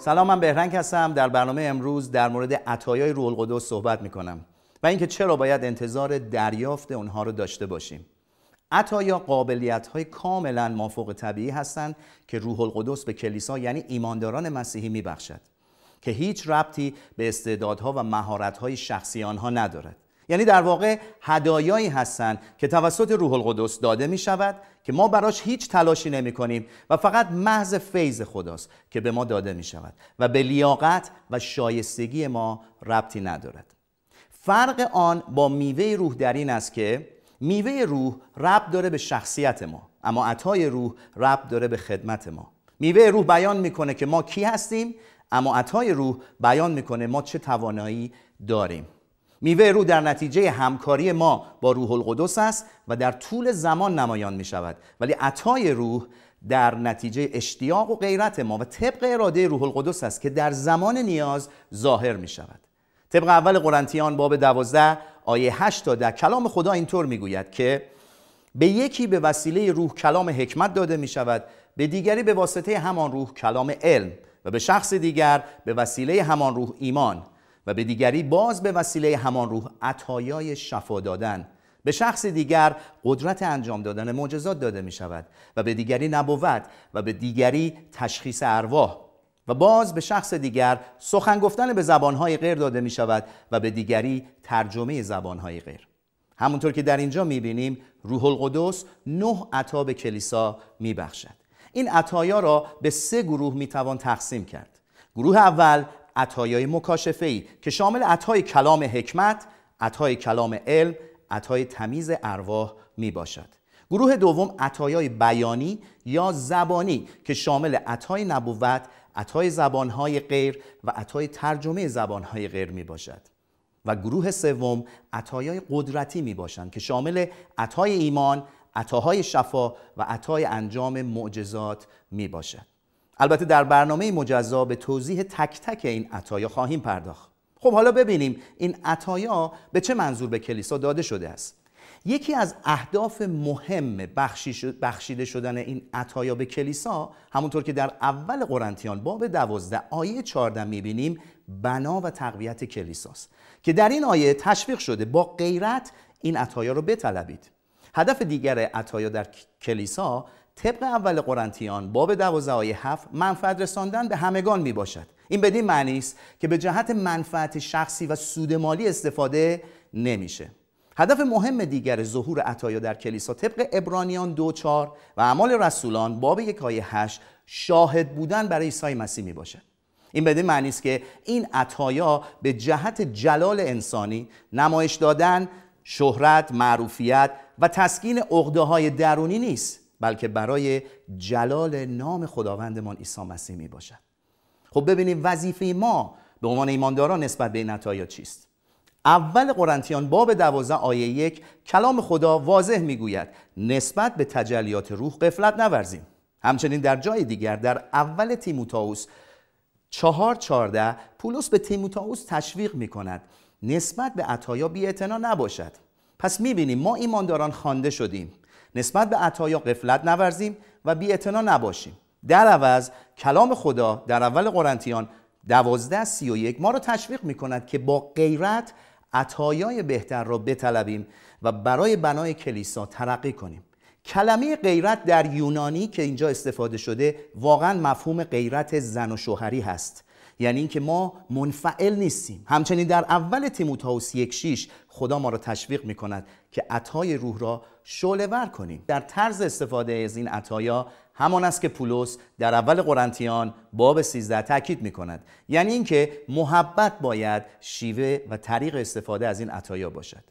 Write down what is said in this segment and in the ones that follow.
سلام من بهرنگ هستم در برنامه امروز در مورد عطایای روح القدس صحبت می کنم و اینکه چرا باید انتظار دریافت اونها رو داشته باشیم عطایا قابلیت های کاملا مافوق طبیعی هستند که روح القدس به کلیسا یعنی ایمانداران مسیحی بخشد که هیچ ربطی به استعدادها و های شخصی آنها ندارد یعنی در واقع هدایایی هستند که توسط روح القدس داده می شود که ما براش هیچ تلاشی نمی کنیم و فقط محض فیض خداست که به ما داده می شود و به لیاقت و شایستگی ما ربطی ندارد فرق آن با میوه روح در این است که میوه روح ربط داره به شخصیت ما اما عطای روح ربط داره به خدمت ما میوه روح بیان میکنه که ما کی هستیم اما عطای روح بیان میکنه ما چه توانایی داریم میوه رو در نتیجه همکاری ما با روح القدس است و در طول زمان نمایان می شود ولی عطای روح در نتیجه اشتیاق و غیرت ما و طبق اراده روح القدس است که در زمان نیاز ظاهر می شود طبق اول قرنتیان باب دوازده آیه 8 تا در کلام خدا اینطور میگوید که به یکی به وسیله روح کلام حکمت داده می شود به دیگری به واسطه همان روح کلام علم و به شخص دیگر به وسیله همان روح ایمان و به دیگری باز به وسیله همان روح عطایای شفا دادن به شخص دیگر قدرت انجام دادن معجزات داده می شود و به دیگری نبوت و به دیگری تشخیص ارواح و باز به شخص دیگر سخن گفتن به زبانهای غیر داده می شود و به دیگری ترجمه زبانهای غیر همونطور که در اینجا می بینیم روح القدس نه عطا به کلیسا می بخشد. این عطایا را به سه گروه می توان تقسیم کرد گروه اول عطایای مکاشفه که شامل عطای کلام حکمت، عطای کلام علم، عطای تمیز ارواح می باشد. گروه دوم عطایای بیانی یا زبانی که شامل عطای نبوت، عطای زبانهای غیر و عطای ترجمه زبانهای غیر می باشد. و گروه سوم عطایای قدرتی می باشند که شامل عطای ایمان، عطاهای شفا و عطای انجام معجزات می باشد. البته در برنامه مجزا به توضیح تک تک این عطایا خواهیم پرداخت خب حالا ببینیم این عطایا به چه منظور به کلیسا داده شده است یکی از اهداف مهم بخشیده شدن این عطایا به کلیسا همونطور که در اول قرنتیان باب دوازده آیه 14 میبینیم بنا و تقویت کلیساست که در این آیه تشویق شده با غیرت این عطایا رو بطلبید هدف دیگر عطایا در کلیسا طبق اول قرنتیان باب دوازه آیه هفت منفعت رساندن به همگان می باشد این بدین معنی است که به جهت منفعت شخصی و سود مالی استفاده نمیشه هدف مهم دیگر ظهور عطایا در کلیسا طبق ابرانیان دو چار و اعمال رسولان باب یک آیه هشت شاهد بودن برای عیسی مسیح می باشد این بدین معنی است که این عطایا به جهت جلال انسانی نمایش دادن شهرت معروفیت و تسکین عقده های درونی نیست بلکه برای جلال نام خداوندمان عیسی مسیح می باشد خب ببینیم وظیفه ما به عنوان ایمانداران نسبت به این نتایج چیست اول قرنتیان باب دوازه آیه یک کلام خدا واضح میگوید نسبت به تجلیات روح قفلت نورزیم همچنین در جای دیگر در اول تیموتائوس چهار چارده پولس به تیموتائوس تشویق می کند نسبت به عطایا بی نباشد پس می بینیم ما ایمانداران خوانده شدیم نسبت به عطایا قفلت نورزیم و بی نباشیم در عوض کلام خدا در اول قرنتیان دوازده سی و یک ما را تشویق می کند که با غیرت عطایای بهتر را بطلبیم و برای بنای کلیسا ترقی کنیم کلمه غیرت در یونانی که اینجا استفاده شده واقعا مفهوم غیرت زن و شوهری هست یعنی اینکه ما منفعل نیستیم همچنین در اول تیموتائوس 1:6 خدا ما را تشویق کند که عطای روح را شعله کنیم در طرز استفاده از این عطایا همان است که پولس در اول قرنتیان باب 13 تاکید می کند یعنی اینکه محبت باید شیوه و طریق استفاده از این عطایا باشد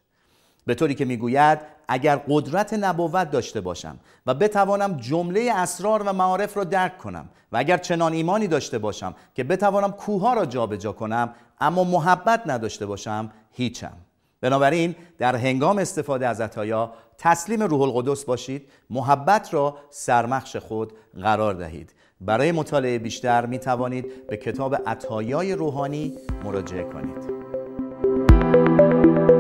به طوری که میگوید اگر قدرت نبوت داشته باشم و بتوانم جمله اسرار و معارف را درک کنم و اگر چنان ایمانی داشته باشم که بتوانم کوها را جابجا کنم اما محبت نداشته باشم هیچم بنابراین در هنگام استفاده از عطایا تسلیم روح القدس باشید محبت را سرمخش خود قرار دهید برای مطالعه بیشتر می توانید به کتاب عطایای روحانی مراجعه کنید